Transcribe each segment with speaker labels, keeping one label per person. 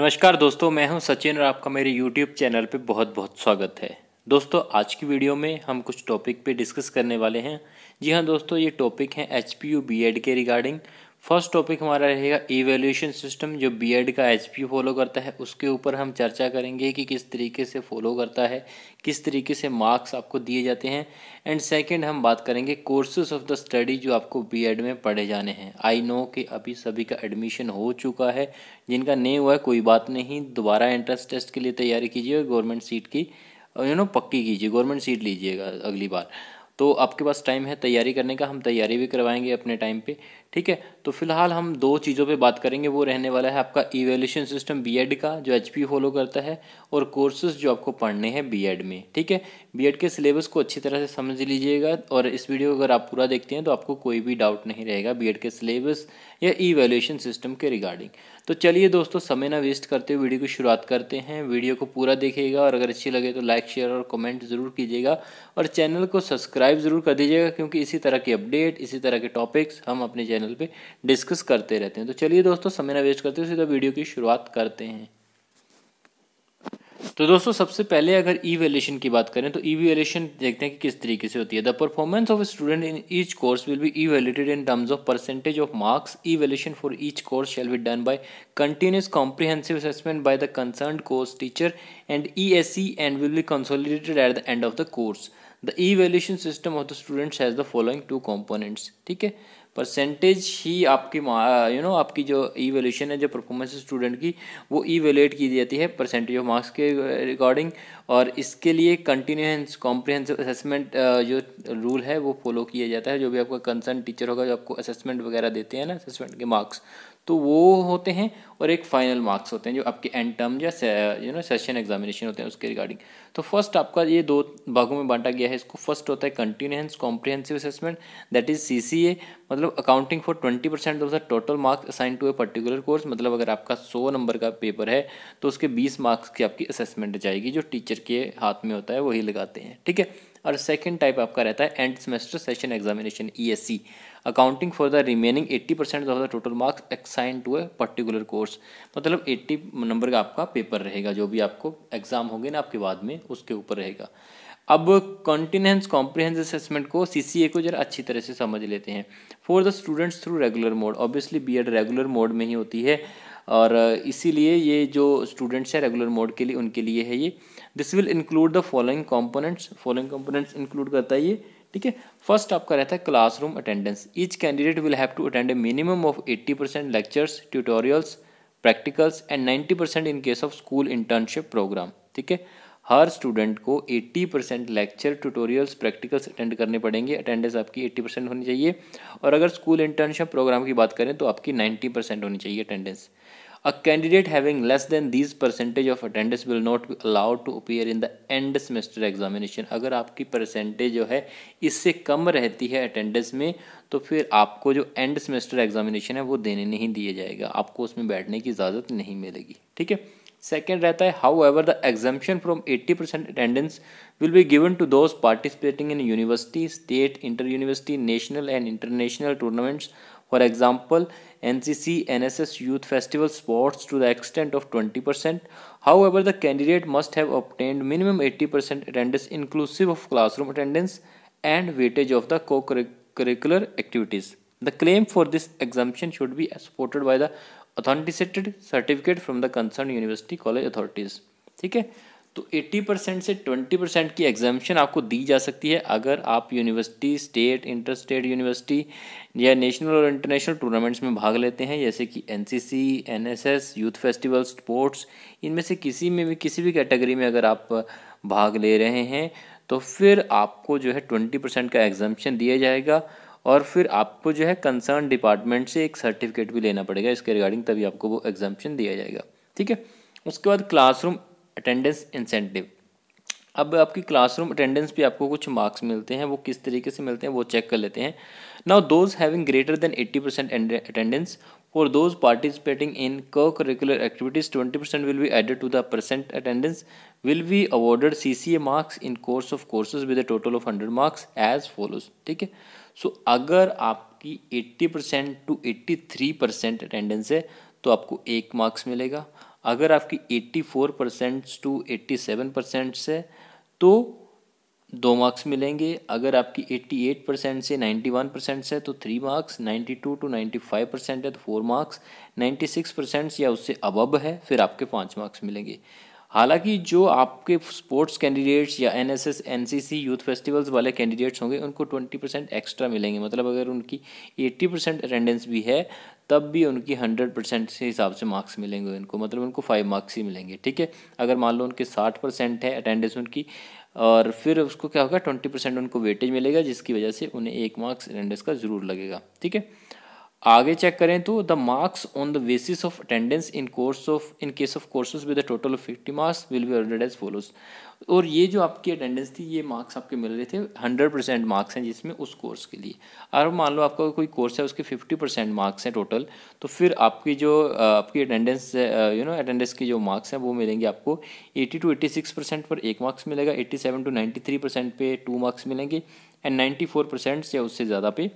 Speaker 1: नमस्कार दोस्तों मैं हूं सचिन और आपका मेरे YouTube चैनल पे बहुत बहुत स्वागत है दोस्तों आज की वीडियो में हम कुछ टॉपिक पे डिस्कस करने वाले हैं जी हाँ दोस्तों ये टॉपिक हैं एच पी के रिगार्डिंग फर्स्ट टॉपिक हमारा रहेगा इवेल्यूशन सिस्टम जो बीएड का एचपी फॉलो करता है उसके ऊपर हम चर्चा करेंगे कि किस तरीके से फॉलो करता है किस तरीके से मार्क्स आपको दिए जाते हैं एंड सेकंड हम बात करेंगे कोर्सेज ऑफ द स्टडी जो आपको बीएड में पढ़े जाने हैं आई नो कि अभी सभी का एडमिशन हो चुका है जिनका नहीं हुआ है कोई बात नहीं दोबारा एंट्रेंस टेस्ट के लिए तैयारी कीजिए और गवर्नमेंट सीट की यू नो पक्की कीजिए गवर्नमेंट सीट लीजिएगा अगली बार तो आपके पास टाइम है तैयारी करने का हम तैयारी भी करवाएंगे अपने टाइम पर ठीक है तो फिलहाल हम दो चीज़ों पे बात करेंगे वो रहने वाला है आपका इवेल्यूशन सिस्टम बीएड का जो एच फॉलो करता है और कोर्सेज जो आपको पढ़ने हैं बीएड e में ठीक है बीएड e के सिलेबस को अच्छी तरह से समझ लीजिएगा और इस वीडियो को अगर आप पूरा देखते हैं तो आपको कोई भी डाउट नहीं रहेगा बी e के सिलेबस या इवेल्यूशन सिस्टम के रिगार्डिंग तो चलिए दोस्तों समय ना वेस्ट करते हुए वीडियो की शुरुआत करते हैं वीडियो को पूरा देखिएगा और अगर अच्छी लगे तो लाइक शेयर और कमेंट ज़रूर कीजिएगा और चैनल को सब्सक्राइब ज़रूर कर दीजिएगा क्योंकि इसी तरह की अपडेट इसी तरह के टॉपिक्स हम अपने चैनल पे डिस्कस करते रहते हैं तो चलिए दोस्तों समय ना वेस्ट करते हैं सीधा वीडियो की शुरुआत करते हैं तो दोस्तों सबसे पहले अगर ई वैल्यूशन की बात करें तो ई वैल्यूशन देखते हैं कि किस तरीके से होती है the performance of student in each course will be evaluated in terms of percentage of marks evaluation for each course shall be done by continuous comprehensive assessment by the concern course teacher and E S C and will be consolidated at the end of the course the evaluation system of the students has the following two components ठीक है percentage ही आपकी you know uh, आपकी जो ईवेल्यूशन है जो performance student की वो ईवेलेट की जाती है परसेंटेज ऑफ मार्क्स के रिकॉर्डिंग uh, और इसके लिए कंटिन्यूस कॉम्प्रिहेंसिव असेसमेंट जो रूल है वो फॉलो किया जाता है जो भी आपका कंसर्न टीचर होगा जो आपको असेसमेंट वगैरह देते हैं ना असेसमेंट के मार्क्स तो वो होते हैं और एक फाइनल मार्क्स होते हैं जो आपके एंड टर्म या यू नो सेशन एग्जामिनेशन होते हैं उसके रिगार्डिंग तो फर्स्ट आपका ये दो भागों में बांटा गया है इसको फर्स्ट होता है continuous comprehensive assessment that is C C A मतलब accounting for twenty percent of the total marks assign to a particular course मतलब अगर आपका सौ नंबर का पेपर है तो उसके बीस मार्क्स की आपकी असेसमेंट जाएगी जो टीचर के हाथ में होता है वही लगाते हैं ठीक है और सेकेंड टाइप आपका रहता है end semester session examination E S C accounting for the remaining eighty percent of the total marks एक्साइन टू ए पर्टिकुलर कोर्स मतलब एट्टी नंबर का आपका पेपर रहेगा जो भी आपको एग्जाम होंगे ना आपके बाद में उसके ऊपर रहेगा अब कॉन्टिनेंस कॉम्प्रिहेंस असेसमेंट को सी सी ए को जरा अच्छी तरह से समझ लेते हैं for the students through regular mode obviously B Ed regular mode में ही होती है और इसीलिए ये जो स्टूडेंट्स हैं रेगुलर मोड के लिए उनके लिए है ये this will include the following components following components include करता है ये ठीक है फर्स्ट आपका रहता है classroom attendance each candidate will have to attend a minimum of 80 percent lectures tutorials practicals and 90 percent in case of school internship program ठीक है हर स्टूडेंट को 80 percent lecture tutorials practicals attend करने पड़ेंगे अटेंडेंस आपकी 80 परसेंट होनी चाहिए और अगर स्कूल इंटर्नशिप प्रोग्राम की बात करें तो आपकी 90 परसेंट होनी चाहिए attendance A candidate having less than these percentage of attendance will not be allowed to appear in the end semester examination. अगर आपकी परसेंटेज जो है इससे कम रहती है अटेंडेंस में तो फिर आपको जो एंड सेमेस्टर एग्जामिनेशन है वो देने नहीं दिया जाएगा आपको उसमें बैठने की इजाज़त नहीं मिलेगी ठीक है सेकेंड रहता है however the exemption from eighty percent attendance will be given to those participating in university state inter university national and international tournaments for example NCC NSS Youth Festival sports to the extent of 20%. However, the candidate must have obtained minimum 80% attendance inclusive of classroom attendance and weightage of the co-curricular activities. The claim for this exemption should be supported by the authenticated certificate from the concerned university college authorities. ठीक है तो 80 percent से 20 percent की एग्जामेशन आपको दी जा सकती है अगर आप university state inter state university या नेशनल और इंटरनेशनल टूर्नामेंट्स में भाग लेते हैं जैसे कि NCC NSS youth festival sports इनमें से किसी में भी किसी भी कैटेगरी में अगर आप भाग ले रहे हैं तो फिर आपको जो है ट्वेंटी परसेंट का एग्जामेशन दिया जाएगा और फिर आपको जो है कंसर्न डिपार्टमेंट से एक सर्टिफिकेट भी लेना पड़ेगा इसके रिगार्डिंग तभी आपको वो एग्जामेशन दिया जाएगा ठीक है उसके बाद क्लासरूम अटेंडेंस इंसेंटिव अब आपकी क्लासरूम अटेंडेंस पे आपको कुछ मार्क्स मिलते हैं वो किस तरीके से मिलते हैं वो चेक कर लेते हैं now those having greater than 80 percent attendance for those participating in co curricular activities 20 percent will be added to the percent attendance will be awarded C C A marks in course of courses with a total of hundred marks as follows ठीक है so अगर आपकी eighty percent to eighty three percent attendance है तो आपको एक marks मिलेगा अगर आपकी 84 परसेंट टू 87 परसेंट से तो दो मार्क्स मिलेंगे अगर आपकी 88 परसेंट से 91 परसेंट से तो थ्री मार्क्स 92 टू 95 परसेंट है तो फोर मार्क्स 96 परसेंट या उससे अबब है फिर आपके पाँच मार्क्स मिलेंगे हालांकि जो आपके स्पोर्ट्स कैंडिडेट्स या N S S N C C youth festivals वाले कैंडिडेट्स होंगे उनको ट्वेंटी परसेंट एक्स्ट्रा मिलेंगे मतलब अगर उनकी एट्टी परसेंट अटेंडेंस भी है तब भी उनकी हंड्रेड परसेंट से हिसाब से मार्क्स मिलेंगे उनको मतलब उनको फाइव मार्क्स ही मिलेंगे ठीक है अगर मान लो उनके साठ परसेंट है अटेंडेंस उनकी और फिर उसको क्या होगा ट्वेंटी परसेंट उनको वेटेज मिलेगा जिसकी वजह से उन्हें एक मार्क्स अटेंडेंस का ज़रूर लगेगा ठीक है आगे चेक करें तो the marks on the basis of attendance in course of in case of courses with total of fifty marks will be awarded as follows और ये जो आपकी अटेंडेंस थी ये मार्क्स आपके मिल रहे थे हंड्रेड परसेंट मार्क्स हैं जिसमें उस कोर्स के लिए अगर मान लो आपका कोई कोर्स है उसके फिफ्टी परसेंट मार्क्स हैं टोटल तो फिर आपकी जो आपकी अटेंडेंस यू नो अटेंडेंस के जो मार्क्स हैं वो मिलेंगे आपको eighty two eighty six percent पर एक मार्क्स मिलेगा eighty seven to ninety three percent पे टू मार्क्स मिलेंगे एंड नाइन्टी फोर परसेंट या उससे ज़्यादा पे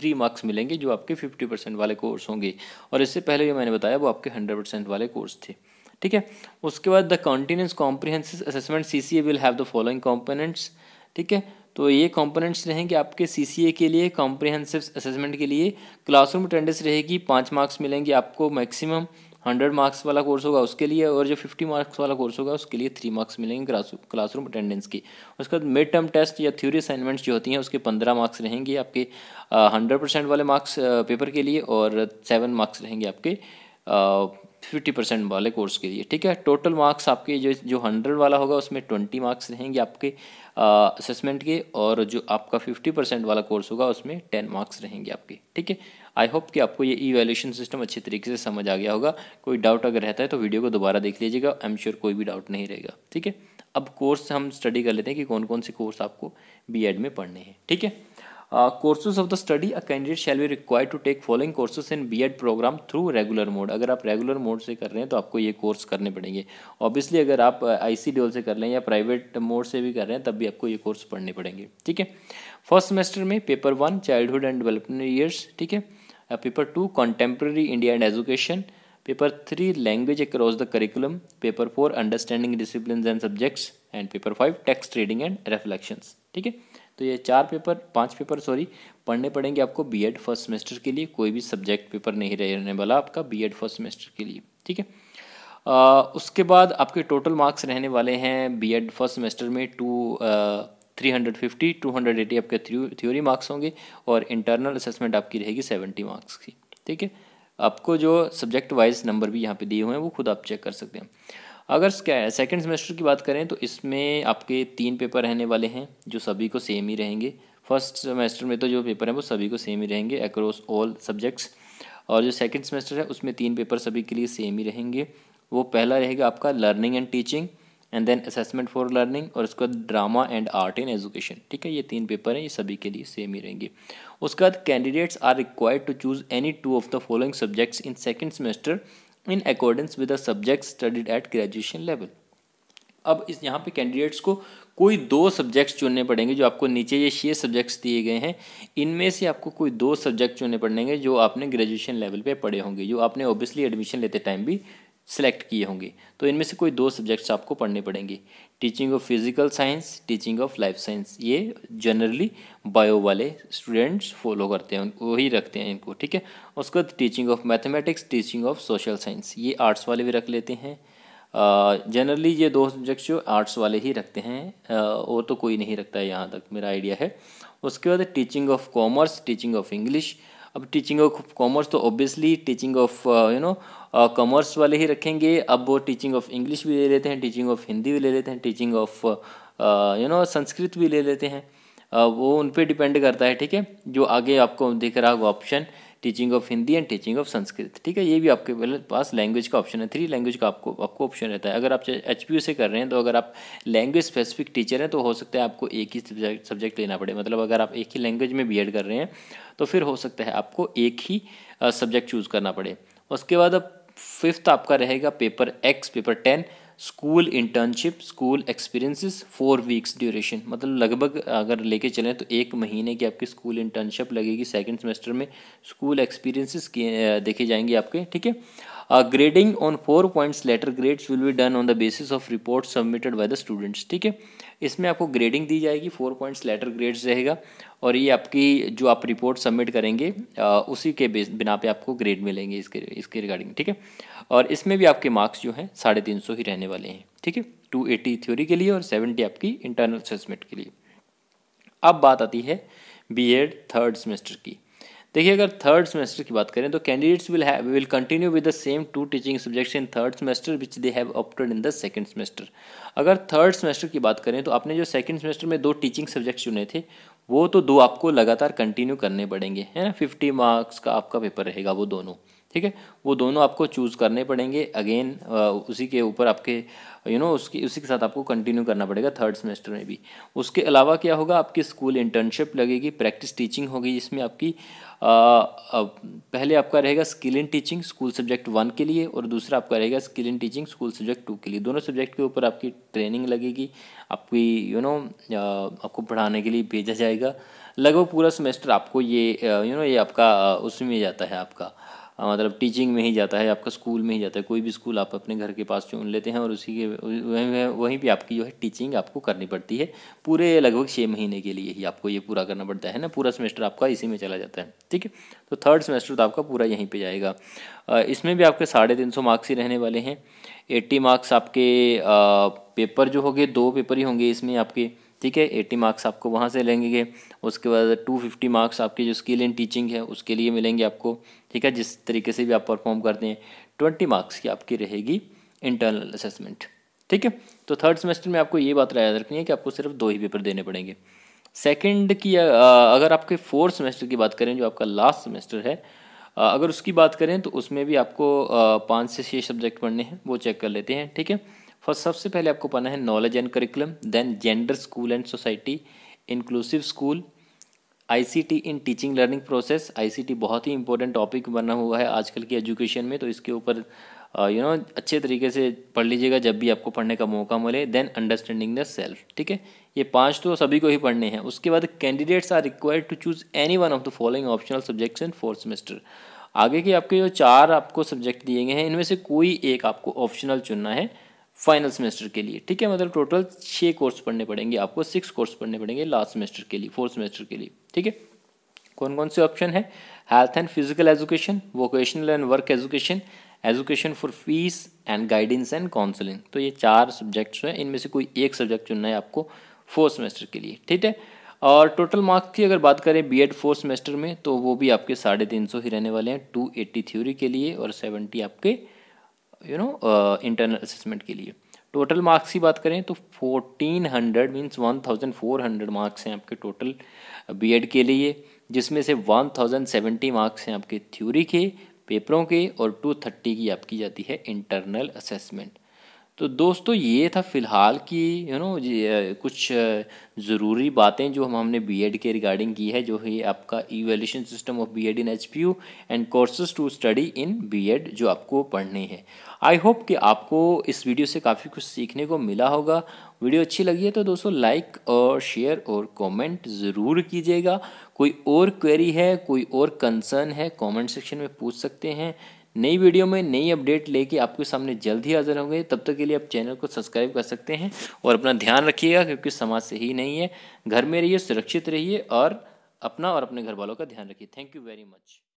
Speaker 1: थ्री मार्क्स मिलेंगे जो आपके फिफ्टी परसेंट वाले कोर्स होंगे और इससे पहले जो मैंने बताया वो आपके हंड्रेड परसेंट वाले कोर्स थे ठीक है उसके बाद the continuous comprehensive assessment C C A will have the following components ठीक है तो ये कॉम्पोनेंट्स रहेंगे आपके सीसीए के लिए कॉम्प्रीहेंसिव असेसमेंट के लिए क्लासरूम अटेंडेंस रहेगी पाँच मार्क्स मिलेंगे आपको मैक्सिमम हंड्रेड मार्क्स वाला कोर्स होगा उसके लिए और जो फिफ्टी मार्क्स वाला कोर्स होगा उसके लिए थ्री मार्क्स मिलेंगे क्लासरूम अटेंडेंस की उसके बाद मिड टर्म टेस्ट या थ्योरी असाइनमेंट्स जो होती हैं उसके पंद्रह मार्क्स रहेंगे आपके हंड्रेड परसेंट वाले मार्क्स पेपर के लिए और सेवन मार्क्स रहेंगे आपके फिफ्टी परसेंट वाले कोर्स के लिए ठीक है टोटल मार्क्स आपके जो जो हंड्रेड वाला होगा उसमें ट्वेंटी मार्क्स रहेंगे आपके असेसमेंट के और जो आपका फिफ्टी परसेंट वाला कोर्स होगा उसमें टेन मार्क्स रहेंगे आपके ठीक है आई होप कि आपको ये ई वैल्यूशन सिस्टम अच्छे तरीके से समझ आ गया होगा कोई डाउट अगर रहता है तो वीडियो को दोबारा देख लीजिएगा आई एम श्योर कोई भी डाउट नहीं रहेगा ठीक है अब कोर्स हम स्टडी कर लेते हैं कि कौन कौन से कोर्स आपको बी एड में पढ़ने हैं ठीक है courses of the study a candidate shall be require to take following courses in B Ed program through regular mode अगर आप रेगुलर मोड से कर रहे हैं तो आपको ये कोर्स करने पड़ेंगे ऑब्वियसली अगर आप आई सी डी से कर रहे हैं या प्राइवेट मोड से भी कर रहे हैं तब भी आपको ये कोर्स पढ़ने पड़ेंगे ठीक है फर्स्ट सेमेस्टर में paper one childhood and development years ठीक है paper two contemporary India and education paper three language across the curriculum paper four understanding discipline and subjects and paper five text reading and reflections ठीक है तो ये चार paper पांच paper sorry पढ़ने पड़ेंगे आपको बी एड फर्स्ट सेमेस्टर के लिए कोई भी सब्जेक्ट पेपर नहीं रहने वाला आपका बी एड फर्स्ट सेमेस्टर के लिए ठीक है उसके बाद आपके टोटल मार्क्स रहने वाले हैं बी एड फर्स्ट सेमेस्टर में टू 350 एटी आपके थ्योरी मार्क्स होंगे और इंटरनल असेसमेंट आपकी रहेगी 70 मार्क्स की ठीक है आपको जो सब्जेक्ट वाइज नंबर भी यहाँ पे दिए हुए हैं वो खुद आप चेक कर सकते हैं अगर क्या है सेकेंड सेमेस्टर की बात करें तो इसमें आपके तीन पेपर रहने वाले हैं जो सभी को सेम ही रहेंगे फर्स्ट सेमेस्टर में तो जो पेपर हैं वो सभी को सेम ही रहेंगे अक्रॉस ऑल सब्जेक्ट्स और जो सेकेंड सेमेस्टर है उसमें तीन पेपर सभी के लिए सेम ही रहेंगे वो पहला रहेगा आपका learning and teaching and then assessment for learning और उसके बाद drama and art in education ठीक है ये तीन पेपर हैं ये सभी के लिए सेम ही रहेंगे उसके बाद candidates are required to choose any two of the following subjects in second semester in accordance with the subject studied at graduation level अब इस यहाँ पे कैंडिडेट्स को कोई दो सब्जेक्ट्स चुनने पड़ेंगे जो आपको नीचे ये छः सब्जेक्ट्स दिए गए हैं इनमें से आपको कोई दो सब्जेक्ट चुनने पड़ेंगे जो आपने ग्रेजुएशन लेवल पे पढ़े होंगे जो आपने ऑब्वियसली एडमिशन लेते टाइम भी सेलेक्ट किए होंगे तो इनमें से कोई दो सब्जेक्ट्स आपको पढ़ने पड़ेंगे teaching of physical science teaching of life science ये जनरली बायो वाले स्टूडेंट्स फॉलो करते हैं वही रखते हैं इनको ठीक है उसके बाद teaching of mathematics teaching of social science ये आर्ट्स वाले भी रख लेते हैं जनरली ये दो सब्जेक्ट्स जो आर्ट्स वाले ही रखते हैं वो तो कोई नहीं रखता है यहाँ तक मेरा आइडिया है उसके बाद teaching of commerce teaching of English अब टीचिंग ऑफ कॉमर्स तो obviously teaching of you know commerce वाले ही रखेंगे अब वो टीचिंग ऑफ इंग्लिश भी ले लेते हैं टीचिंग ऑफ हिंदी भी ले लेते हैं teaching of you know Sanskrit भी ले लेते हैं uh, वो उन पर डिपेंड करता है ठीक है जो आगे आपको दिख रहा होगा option teaching of Hindi and teaching of Sanskrit ठीक है ये भी आपके पास लैंग्वेज का ऑप्शन है थ्री लैंग्वेज का आपको आपको ऑप्शन रहता है अगर आप एच से कर रहे हैं तो अगर आप लैंग्वेज स्पेसिफिक टीचर हैं तो हो सकता है आपको एक ही सब्जेक्ट सब्जेक्ट लेना पड़े मतलब अगर आप एक ही लैंग्वेज में बी कर रहे हैं तो फिर हो सकता है आपको एक ही सब्जेक्ट चूज़ करना पड़े उसके बाद अब फिफ्थ आपका रहेगा paper X paper ten school internship school experiences four weeks duration मतलब लगभग अगर लेके चलें तो एक महीने की आपकी स्कूल इंटर्नशिप लगेगी सेकेंड सेमेस्टर में स्कूल एक्सपीरियंसेस देखे जाएंगे आपके ठीक है grading on four points letter grades will be done on the basis of of submitted submitted the students ठीक है इसमें आपको ग्रेडिंग दी जाएगी फोर पॉइंट्स लेटर ग्रेड्स रहेगा और ये आपकी जो आप रिपोर्ट सबमिट करेंगे आ, उसी के बिना पे आपको ग्रेड मिलेंगे इसके इसके रिगार्डिंग ठीक है और इसमें भी आपके मार्क्स जो हैं साढ़े तीन सौ ही रहने वाले हैं ठीक है टू एटी थ्योरी के लिए और सेवेंटी आपकी इंटरनल असेसमेंट के लिए अब बात आती है एड थर्ड सेमेस्टर की देखिए अगर थर्ड सेमेस्टर की बात करें तो कैंडिडेट्स विल है will continue with the same two teaching subjects in third semester which they have opted in the second semester अगर थर्ड सेमेस्टर की बात करें तो आपने जो सेकंड सेमेस्टर में दो टीचिंग सब्जेक्ट्स चुने थे वो तो दो आपको लगातार कंटिन्यू करने पड़ेंगे है ना फिफ्टी मार्क्स का आपका पेपर रहेगा वो दोनों ठीक है वो दोनों आपको चूज़ करने पड़ेंगे अगेन उसी के ऊपर आपके यू you नो know, उसकी उसी के साथ आपको कंटिन्यू करना पड़ेगा थर्ड सेमेस्टर में भी उसके अलावा क्या होगा आपकी स्कूल इंटर्नशिप लगेगी प्रैक्टिस टीचिंग होगी जिसमें आपकी आ, आ, पहले आपका रहेगा skill in teaching school subject one के लिए और दूसरा आपका रहेगा skill in teaching school subject two के लिए दोनों सब्जेक्ट के ऊपर आपकी ट्रेनिंग लगेगी आपकी यू you नो know, आपको पढ़ाने के लिए भेजा जाएगा लगभग पूरा सेमेस्टर आपको ये यू नो ये आपका उसमें जाता है आपका मतलब टीचिंग में ही जाता है आपका स्कूल में ही जाता है कोई भी स्कूल आप अपने घर के पास चुन लेते हैं और उसी के वहीं वहीं भी आपकी जो है टीचिंग आपको करनी पड़ती है पूरे लगभग छः महीने के लिए ही आपको ये पूरा करना पड़ता है ना पूरा सेमेस्टर आपका इसी में चला जाता है ठीक है तो थर्ड सेमेस्टर तो आपका पूरा यहीं पर जाएगा इसमें भी आपके साढ़े तीन सौ मार्क्स ही रहने वाले हैं एट्टी मार्क्स आपके पेपर जो होंगे दो पेपर ही होंगे इसमें आपके ठीक है एट्टी मार्क्स आपको वहाँ से लेंगे उसके बाद टू फिफ्टी मार्क्स आपकी जो स्किल इन टीचिंग है उसके लिए मिलेंगे आपको ठीक है जिस तरीके से भी आप परफॉर्म करते हैं ट्वेंटी मार्क्स की आपकी रहेगी इंटरनल असेसमेंट ठीक है तो थर्ड सेमेस्टर में आपको ये बात याद रखनी है कि आपको सिर्फ दो ही पेपर देने पड़ेंगे सेकेंड की अगर आपके फोर्थ सेमेस्टर की बात करें जो आपका लास्ट सेमेस्टर है अगर उसकी बात करें तो उसमें भी आपको पाँच से छः सब्जेक्ट पढ़ने हैं वो चेक कर लेते हैं ठीक है फर्स्ट सबसे पहले आपको पढ़ना है knowledge and curriculum then gender school and society inclusive school ICT in teaching learning process ICT बहुत ही इंपॉर्टेंट टॉपिक बना हुआ है आजकल की एजुकेशन में तो इसके ऊपर यू uh, नो अच्छे तरीके से पढ़ लीजिएगा जब भी आपको पढ़ने का मौका मिले देन अंडरस्टैंडिंग द सेल्फ ठीक है ये पांच तो सभी को ही पढ़ने हैं उसके बाद candidates are required to choose any one of the following optional subjects in fourth semester आगे के आपके जो चार आपको सब्जेक्ट दिए गए हैं इनमें से कोई एक आपको ऑप्शनल चुनना है फाइनल सेमेस्टर के लिए ठीक है मतलब टोटल छः कोर्स पढ़ने पड़ेंगे आपको सिक्स कोर्स पढ़ने पड़ेंगे लास्ट सेमेस्टर के लिए फोर्थ सेमेस्टर के लिए ठीक है कौन कौन से ऑप्शन है health and physical education vocational and work education education for peace and guidance and counselling तो ये चार सब्जेक्ट्स हैं इनमें से कोई एक सब्जेक्ट चुनना है आपको फोर्थ सेमेस्टर के लिए ठीक है और टोटल मार्क्स की अगर बात करें बी एड फोर्थ सेमेस्टर में तो वो भी आपके साढ़े तीन सौ ही रहने वाले हैं टू एट्टी थ्योरी के लिए और सेवेंटी आपके यू नो इंटरनल असेसमेंट के लिए टोटल मार्क्स की बात करें तो 1400 hundred means one thousand four hundred marks हैं आपके टोटल बीएड के लिए जिसमें से वन थाउजेंड सेवेंटी मार्क्स हैं आपके थ्योरी के पेपरों के और टू थर्टी की आपकी जाती है इंटरनल असेसमेंट तो दोस्तों ये था फ़िलहाल की यू नो कुछ ज़रूरी बातें जो हम हमने बीएड के रिगार्डिंग की है जो है आपका evaluation system of BEd in HPU and courses to study in BEd जो आपको पढ़ने हैं आई होप कि आपको इस वीडियो से काफ़ी कुछ सीखने को मिला होगा वीडियो अच्छी लगी है तो दोस्तों लाइक और शेयर और कमेंट ज़रूर कीजिएगा कोई और क्वेरी है कोई और कंसर्न है कमेंट सेक्शन में पूछ सकते हैं नई वीडियो में नई अपडेट लेके आपके सामने जल्द ही हाजिर होंगे तब तक के लिए आप चैनल को सब्सक्राइब कर सकते हैं और अपना ध्यान रखिएगा क्योंकि समाज से ही नहीं है घर में रहिए सुरक्षित रहिए और अपना और अपने घर वालों का ध्यान रखिए थैंक यू वेरी मच